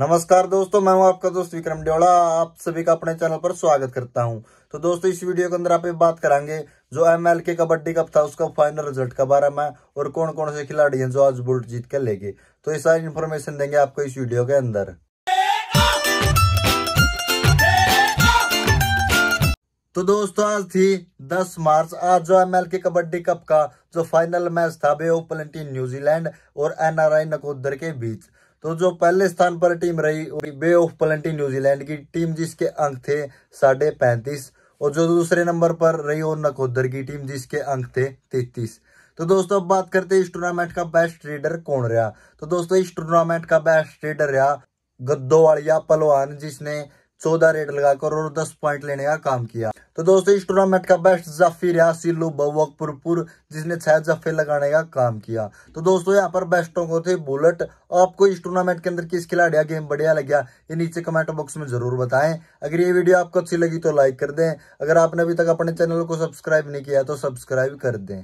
नमस्कार दोस्तों मैं हूं आपका दोस्त विक्रम डेवड़ा आप सभी का अपने चैनल पर स्वागत करता हूं तो दोस्तों इस वीडियो के अंदर आप बात करेंगे जो एम एल के कबड्डी कप था उसका फाइनल रिजल्ट के बारे में और कौन कौन से खिलाड़ी हैं जो आज बुल्ट जीत के लेंगे तो ये सारी इन्फॉर्मेशन देंगे आपको इस वीडियो के अंदर तो दोस्तों आज थी 10 मार्च आज जो एम के कबड्डी कप का जो फाइनल मैच था बे ओपलेंटी न्यूजीलैंड और एनआरआई नकोदर के बीच तो जो पहले स्थान पर टीम रही बे ऑफ पलंटी न्यूजीलैंड की टीम जिसके अंक थे साढ़े पैंतीस और जो दूसरे नंबर पर रही और नकोदर की टीम जिसके अंक थे तैतीस तो दोस्तों अब बात करते हैं इस टूर्नामेंट का बेस्ट ट्रेडर कौन रहा तो दोस्तों इस टूर्नामेंट का बेस्ट ट्रेडर रहा गद्दो वालिया पलवान जिसने चौदह रेट लगाकर और दस पॉइंट लेने का काम किया तो दोस्तों इस टूर्नामेंट का बेस्ट जफी रहा सिल्लू बवकपुरपुर जिसने छह जफे लगाने का काम किया तो दोस्तों यहाँ पर बेस्टों को थे बुलेट आपको इस टूर्नामेंट के अंदर किस खिलाड़ी का गेम बढ़िया लगा ये नीचे कमेंट बॉक्स में जरूर बताएं अगर ये वीडियो आपको अच्छी लगी तो लाइक कर दें अगर आपने अभी तक अपने चैनल को सब्सक्राइब नहीं किया तो सब्सक्राइब कर दें